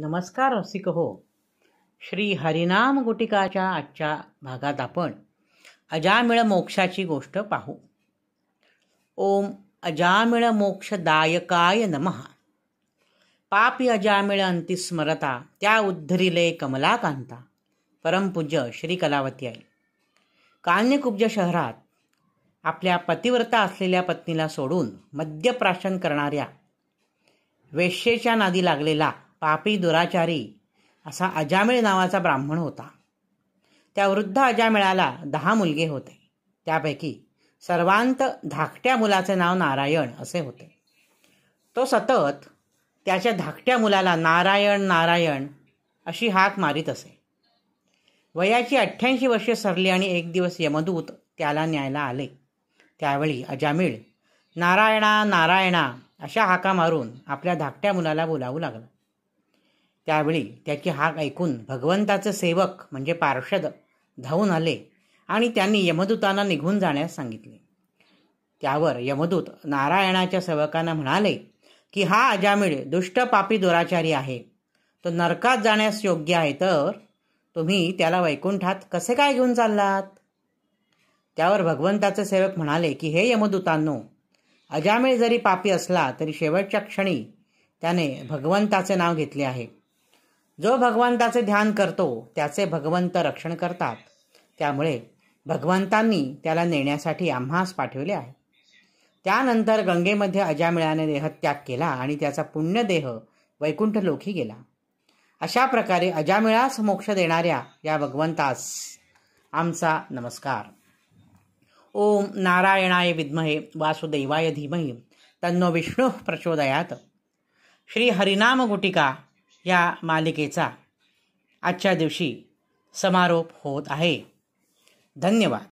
नमस्कार रसिक हो श्री हरिनाम गुटिकाच्या आजच्या भागात आपण अजामिळ मोक्षाची गोष्ट पाहू ओम अजामिळ मोक्षदायकाय नमः पापी अजामिळ अंतिस्मरता त्या उद्धरिले कमलाकांता परमपूज्य श्री कलावती आई कान्यकुब्ज शहरात आपल्या पतिव्रता असलेल्या पत्नीला सोडून मद्यप्राशन करणाऱ्या वेश्येच्या नादी लागलेला पापी दुराचारी असा अजामिळ नावाचा ब्राह्मण होता त्या वृद्ध अजामिळाला दहा मुलगे होते त्यापैकी सर्वांत धाकट्या मुलाचे नाव नारायण असे होते तो सतत त्याच्या धाकट्या मुलाला नारायण नारायण अशी हाक मारीत असे वयाची अठ्ठ्याऐंशी वर्षे सरली आणि एक दिवस यमदूत त्याला न्यायला आले त्यावेळी अजामिळ नारायणा नारायणा अशा हाका मारून आपल्या धाकट्या मुलाला बोलावू लागला त्यावेळी त्याची हाक ऐकून भगवंताचे सेवक म्हणजे पार्षद धावून आले आणि त्यांनी यमदूतांना निघून जाण्यास सांगितले त्यावर यमदूत नारायणाच्या सेवकांना म्हणाले की हा अजामिळ दुष्ट पापी दुराचारी आहे तो नरकात जाण्यास योग्य आहे तर तुम्ही त्याला वैकुंठात कसे काय घेऊन चाललात त्यावर भगवंताचे सेवक म्हणाले की हे यमदूतांनो अजामिळ जरी पापी असला तरी शेवटच्या क्षणी त्याने भगवंताचे नाव घेतले आहे जो भगवंताचे ध्यान करतो त्याचे भगवंत रक्षण करतात त्यामुळे भगवंतांनी त्याला नेण्यासाठी आम्हास पाठविले आहे त्यानंतर गंगेमध्ये अजामिळाने देहत्याग केला आणि त्याचा पुण्यदेह वैकुंठ लोकी गेला अशा प्रकारे अजामिळास मोक्ष देणाऱ्या या भगवंतास आमचा नमस्कार ओम नारायणाय विद्महे वासुदेवाय धीमहि तन्नो विष्णू प्रचोदयात श्री हरिनाम गुटिका या मालिकेचा आजच्या दिवशी समारोप होत आहे धन्यवाद